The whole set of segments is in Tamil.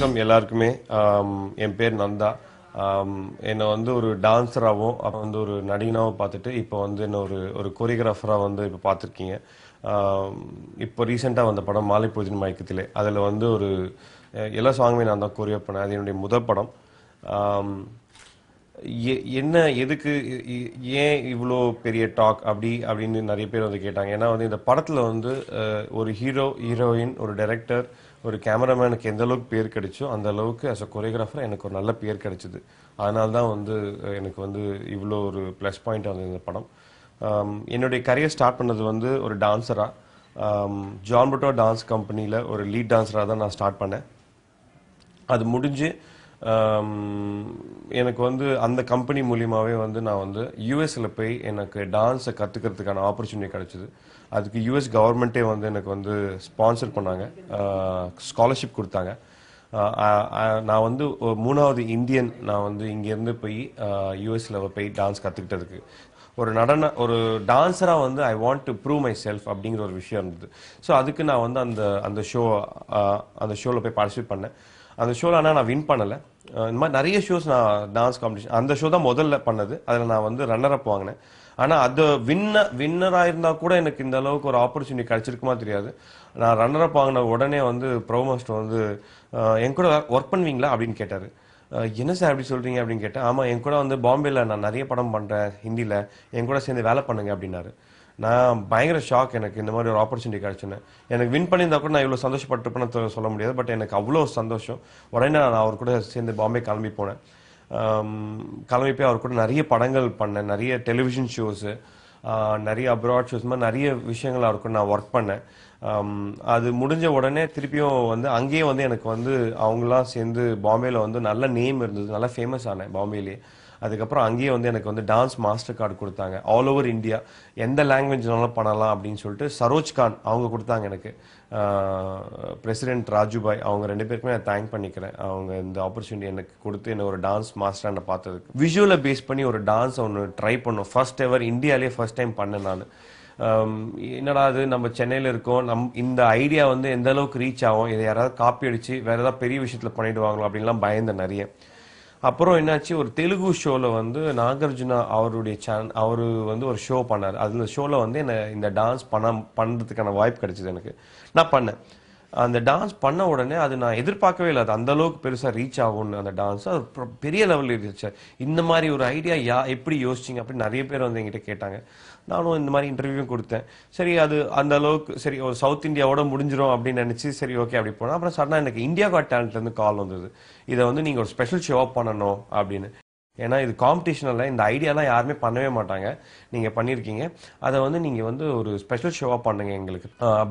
வணக்கம் எல்லாருக்குமே என் பேர் நந்தா என்னை வந்து ஒரு டான்ஸராகவும் அப்போ வந்து ஒரு நடிகனாகவும் பார்த்துட்டு இப்போ வந்து என்ன ஒரு ஒரு கொரியோகிராஃபராக வந்து இப்போ பார்த்துருக்கீங்க இப்போ ரீசெண்டாக வந்த படம் மாலை பூஜின் மயக்கத்திலே அதில் வந்து ஒரு எல்லா சாங்குமே நான் தான் கொரியோ பண்ணேன் அது என்னுடைய முதல் படம் என்ன எதுக்கு ஏன் இவ்வளோ பெரிய டாக் அப்படி அப்படின்னு நிறைய பேர் வந்து கேட்டாங்க ஏன்னா வந்து இந்த படத்தில் வந்து ஒரு ஹீரோ ஹீரோயின் ஒரு டைரக்டர் ஒரு கேமராமேனுக்கு எந்த அளவுக்கு பேர் கிடைச்சோ அந்த அளவுக்கு ஆஸ் அ கொரியோகிராஃபர் எனக்கு ஒரு நல்ல பேர் கிடைச்சிது அதனால தான் வந்து எனக்கு வந்து இவ்வளோ ஒரு ப்ளஸ் பாயிண்ட் வந்தது இந்த படம் என்னுடைய கரியர் ஸ்டார்ட் பண்ணது வந்து ஒரு டான்ஸராக ஜான்பட்டோ டான்ஸ் கம்பெனியில் ஒரு லீட் டான்ஸராக தான் நான் ஸ்டார்ட் பண்ணேன் அது முடிஞ்சு எனக்கு வந்து அந்த கம்பெனி மூலியமாகவே வந்து நான் வந்து யூஎஸில் போய் எனக்கு டான்ஸை கற்றுக்கிறதுக்கான ஆப்பர்ச்சுனிட்டி கிடச்சிது அதுக்கு யூஎஸ் கவர்மெண்ட்டே வந்து எனக்கு வந்து ஸ்பான்சர் பண்ணாங்க ஸ்காலர்ஷிப் கொடுத்தாங்க நான் வந்து மூணாவது இந்தியன் நான் வந்து இங்கேருந்து போய் யூஎஸில் போய் டான்ஸ் கற்றுக்கிட்டதுக்கு ஒரு நடன ஒரு டான்ஸராக வந்து I want to prove myself அப்படிங்கிற ஒரு விஷயம் இருந்தது ஸோ அதுக்கு நான் வந்து அந்த அந்த ஷோ அந்த ஷோவில் போய் பார்ட்டிசிபேட் பண்ணேன் அந்த ஷோவில் ஆனால் நான் வின் பண்ணலை இந்த மாதிரி நிறைய ஷோஸ் நான் டான்ஸ் காம்படிஷன் அந்த ஷோ தான் முதல்ல பண்ணது அதில் நான் வந்து ரன்னர் அப் வாங்கினேன் ஆனால் அது வின்ன வின்னராக இருந்தால் கூட எனக்கு இந்த அளவுக்கு ஒரு ஆப்பர்ச்சுனிட்டி கிடைச்சிருக்குமா தெரியாது நான் ரன்னர் அப் வாங்கின உடனே வந்து ப்ரோமோஸ்ட் வந்து என் கூட ஒர்க் பண்ணுவீங்களா அப்படின்னு கேட்டார் என்ன சார் அப்படி சொல்கிறீங்க அப்படின்னு கேட்டேன் ஆமாம் என் கூட வந்து பாம்பேயில் நான் நிறைய படம் பண்ணுறேன் ஹிந்தியில் என் கூட சேர்ந்து வேலை பண்ணுங்க அப்படின்னாரு நான் பயங்கர ஷாக் எனக்கு இந்த மாதிரி ஒரு ஆப்பர்ச்சுனிட்டி கிடச்சுன்னு எனக்கு வின் பண்ணியிருந்தா கூட நான் இவ்வளோ சந்தோஷப்பட்டிருப்பேன்னு சொல்ல முடியாது பட் எனக்கு அவ்வளோ சந்தோஷம் உடனே நான் அவர் கூட சேர்ந்து பாம்பே கிளம்பி போனேன் கிளம்பி போய் அவர் கூட நிறைய படங்கள் பண்ணேன் நிறைய டெலிவிஷன் ஷோஸு நிறைய அப்ராட் ஷோஸ் மாதிரி நிறைய விஷயங்கள் அவர் கூட நான் ஒர்க் பண்ணேன் அது முடிஞ்ச உடனே திருப்பியும் வந்து அங்கேயே வந்து எனக்கு வந்து அவங்களாம் சேர்ந்து பாம்பேயில் வந்து நல்ல நேம் இருந்தது நல்லா ஃபேமஸ் ஆனேன் பாம்பேலேயே அதுக்கப்புறம் அங்கேயே வந்து எனக்கு வந்து டான்ஸ் மாஸ்டர் கார்டு கொடுத்தாங்க ஆல் ஓவர் இந்தியா எந்த லாங்குவேஜ்னாலும் பண்ணலாம் அப்படின்னு சொல்லிட்டு சரோஜ் கான் அவங்க கொடுத்தாங்க எனக்கு பிரசிடென்ட் ராஜுபாய் அவங்க ரெண்டு பேருக்குமே நான் தேங்க் பண்ணிக்கிறேன் அவங்க இந்த ஆப்பர்ச்சுனிட்டி எனக்கு கொடுத்து என்ன ஒரு டான்ஸ் மாஸ்டர் நான் பார்த்ததுக்கு விஷுவலை பேஸ் பண்ணி ஒரு டான்ஸ் ஒன்று ட்ரை பண்ணோம் ஃபர்ஸ்ட் எவர் இந்தியாலே ஃபர்ஸ்ட் டைம் பண்ணேன் நான் என்னடா அது நம்ம சென்னையில் இருக்கோம் நம் இந்த ஐடியா வந்து எந்த அளவுக்கு ரீச் ஆகும் இதை யாராவது காப்பி அடித்து வேறு ஏதாவது பெரிய விஷயத்தில் பண்ணிடுவாங்களோ அப்படின்லாம் பயந்தேன் நிறைய அப்புறம் என்னாச்சு ஒரு தெலுங்கு ஷோவில் வந்து நாகார்ஜுனா அவருடைய சேனல் அவர் வந்து ஒரு ஷோ பண்ணார் அந்த ஷோவில் வந்து என்ன இந்த டான்ஸ் பண்ண பண்ணுறதுக்கான வாய்ப்பு கிடைச்சிது எனக்கு நான் பண்ணேன் அந்த டான்ஸ் பண்ண உடனே அது நான் எதிர்பார்க்கவே இல்லை அது அந்த அளவுக்கு பெருசாக ரீச் ஆகும்னு அந்த டான்ஸ் அது பெரிய லெவலில் இருந்துச்சு இந்த மாதிரி ஒரு ஐடியா யா எப்படி யோசிச்சிங்க அப்படின்னு நிறைய பேர் வந்து எங்கிட்ட கேட்டாங்க நானும் இந்த மாதிரி இன்டர்வியூ கொடுத்தேன் சரி அது அந்த அளவுக்கு சரி ஒரு சவுத் இந்தியாவோட முடிஞ்சிடும் அப்படின்னு நினச்சி சரி ஓகே அப்படி போனால் அப்புறம் சடனாக எனக்கு இந்தியா காட் டேலண்ட்லேருந்து கால் வந்தது இதை வந்து நீங்கள் ஒரு ஸ்பெஷல் ஷோ பண்ணணும் அப்படின்னு ஏன்னா இது காம்படிஷனில் இந்த ஐடியாலாம் யாருமே பண்ணவே மாட்டாங்க நீங்கள் பண்ணியிருக்கீங்க அதை வந்து நீங்கள் வந்து ஒரு ஸ்பெஷல் ஷோவாக பண்ணுங்கள் எங்களுக்கு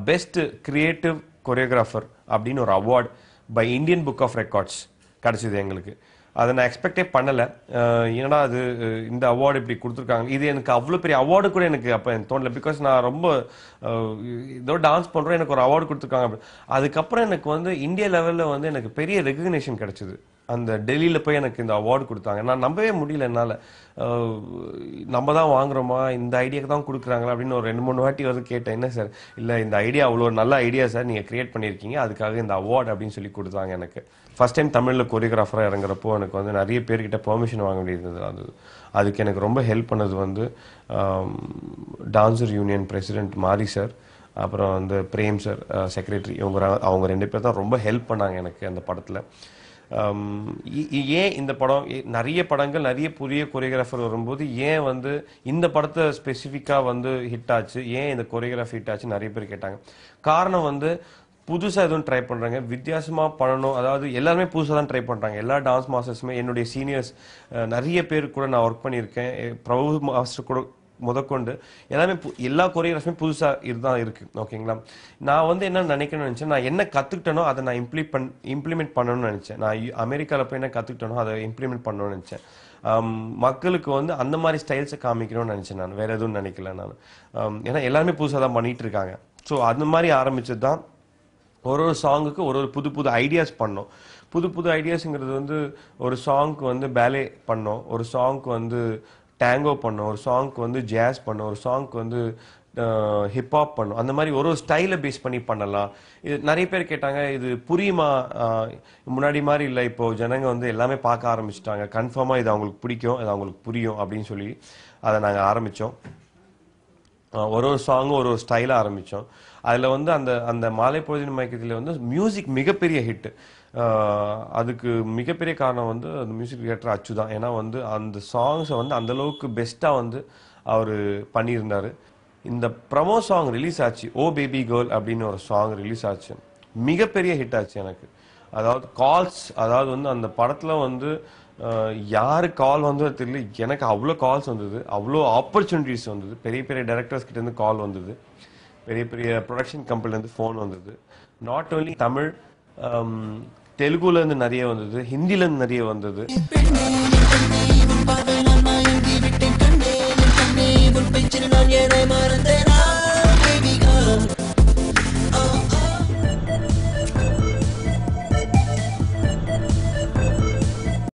பெஸ்ட்டு க்ரியேட்டிவ் கொரியோகிராஃபர் அப்படின்னு ஒரு award by Indian book of records கிடச்சிது எங்களுக்கு அதை நான் எக்ஸ்பெக்டே பண்ணலை ஏன்னா அது இந்த அவார்டு இப்படி கொடுத்துருக்காங்க இது எனக்கு அவ்வளோ பெரிய அவார்டு கூட எனக்கு அப்போ எனக்கு தோணலை பிகாஸ் நான் ரொம்ப இதோ டான்ஸ் பண்ணுறோம் எனக்கு ஒரு அவார்டு கொடுத்துருக்காங்க அதுக்கப்புறம் எனக்கு வந்து இந்திய லெவலில் வந்து எனக்கு பெரிய ரெகக்னேஷன் கிடச்சிது அந்த டெல்லியில் போய் எனக்கு இந்த அவார்டு கொடுத்தாங்க நான் நம்பவே முடியல என்னால் நம்ம தான் வாங்குறோமா இந்த ஐடியாவுக்கு தான் கொடுக்குறாங்களா அப்படின்னு ஒரு ரெண்டு மூணு வாட்டி வந்து கேட்டேன் என்ன சார் இல்லை இந்த ஐடியா அவ்வளோ நல்ல ஐடியா சார் நீங்கள் க்ரியேட் பண்ணியிருக்கீங்க அதுக்காக இந்த அவார்டு அப்படின்னு சொல்லி கொடுத்தாங்க எனக்கு ஃபஸ்ட் டைம் தமிழில் கொரியோகிராஃபராக இறங்குறப்போ எனக்கு வந்து நிறைய பேர்கிட்ட பெர்மிஷன் வாங்க வேண்டியிருந்தது அது அதுக்கு எனக்கு ரொம்ப ஹெல்ப் பண்ணது வந்து dancer union president Mari sir அப்புறம் வந்து பிரேம் சார் செக்ரட்டரி இவங்க அவங்க ரெண்டு பேர் தான் ரொம்ப ஹெல்ப் பண்ணாங்க எனக்கு அந்த படத்தில் Um, ஏன் இந்த படம் நிறைய படங்கள் நிறைய புதிய கொரியோகிராஃபர் வரும்போது ஏன் வந்து இந்த படத்தை ஸ்பெசிஃபிக்காக வந்து ஹிட் ஆச்சு ஏன் இந்த கொரியோகிராஃபி ஹிட் ஆச்சு நிறைய பேர் கேட்டாங்க காரணம் வந்து புதுசாக எதுவும் ட்ரை பண்ணுறாங்க வித்தியாசமாக பண்ணணும் அதாவது எல்லாருமே புதுசாக தான் ட்ரை பண்ணுறாங்க எல்லா டான்ஸ் மாஸ்டர்ஸுமே என்னுடைய சீனியர்ஸ் நிறைய பேர் கூட நான் ஒர்க் பண்ணியிருக்கேன் பிரபு மாஸ்டர் கூட முதற்கொண்டு எல்லாமே எல்லா கொரியோகிராஃபியும் புதுசாக இதுதான் இருக்குது ஓகேங்களா நான் வந்து என்ன நினைக்கணும்னு நினச்சேன் நான் என்ன கற்றுக்கிட்டனோ அதை நான் பண் இம்ப்ளிமெண்ட் பண்ணணும்னு நினச்சேன் நான் அமெரிக்காவில் போய் என்ன கற்றுக்கிட்டனோ அதை இம்ப்ளிமெண்ட் பண்ணணும்னு நினச்சேன் மக்களுக்கு வந்து அந்த மாதிரி ஸ்டைல்ஸை காமிக்கணும்னு நினச்சேன் நான் வேறு எதுவும் நினைக்கல நான் ஏன்னா எல்லாருமே புதுசாக தான் பண்ணிகிட்டு இருக்காங்க ஸோ அந்த மாதிரி ஆரம்பிச்சது தான் ஒரு ஒரு சாங்குக்கு ஒரு ஒரு புது புது ஐடியாஸ் பண்ணோம் புது புது ஐடியாஸுங்கிறது வந்து ஒரு சாங்க்கு வந்து பேலே பண்ணோம் ஒரு சாங்க்கு வந்து டேங்கோ பண்ணும் ஒரு சாங்க்கு வந்து ஜாஸ் பண்ணும் ஒரு சாங்க்கு வந்து ஹிப்ஹாப் பண்ணும் அந்த மாதிரி ஒரு ஒரு ஸ்டைலை பேஸ் பண்ணி பண்ணலாம் இது நிறைய பேர் கேட்டாங்க இது புரியுமா முன்னாடி மாதிரி இல்லை இப்போ ஜனங்க வந்து எல்லாமே பார்க்க ஆரம்பிச்சிட்டாங்க கன்ஃபார்மாக இது அவங்களுக்கு பிடிக்கும் இது அவங்களுக்கு புரியும் அப்படின்னு சொல்லி அதை நாங்கள் ஆரம்பித்தோம் ஒரு ஒரு சாங்கும் ஒரு ஒரு ஸ்டைலாக ஆரம்பித்தோம் அதில் வந்து அந்த அந்த மாலை பொழுதின் மயக்கத்தில் வந்து மியூசிக் மிகப்பெரிய ஹிட்டு அதுக்கு மிகப்பெரிய காரணம் வந்து அந்த மியூசிக் டிரெக்டர் அச்சு தான் ஏன்னா வந்து அந்த சாங்ஸை வந்து அந்தளவுக்கு பெஸ்ட்டாக வந்து அவர் பண்ணியிருந்தார் இந்த ப்ரமோ சாங் ரிலீஸ் ஆச்சு ஓ பேபி கேர்ள் அப்படின்னு ஒரு சாங் ரிலீஸ் ஆச்சு மிகப்பெரிய ஹிட் ஆச்சு எனக்கு அதாவது கால்ஸ் அதாவது வந்து அந்த படத்தில் வந்து யார் கால் வந்ததோ தெரியல எனக்கு அவ்வளோ கால்ஸ் வந்தது அவ்வளோ ஆப்பர்ச்சுனிட்டிஸ் வந்தது பெரிய பெரிய டேரக்டர்ஸ் கிட்டேருந்து கால் வந்தது பெரிய பெரிய ப்ரொடக்ஷன் கம்பெனிலேருந்து ஃபோன் வந்தது நாட் ஓன்லி தமிழ் தெலுங்குலேருந்து நிறைய வந்தது ஹிந்திலேருந்து நிறைய வந்தது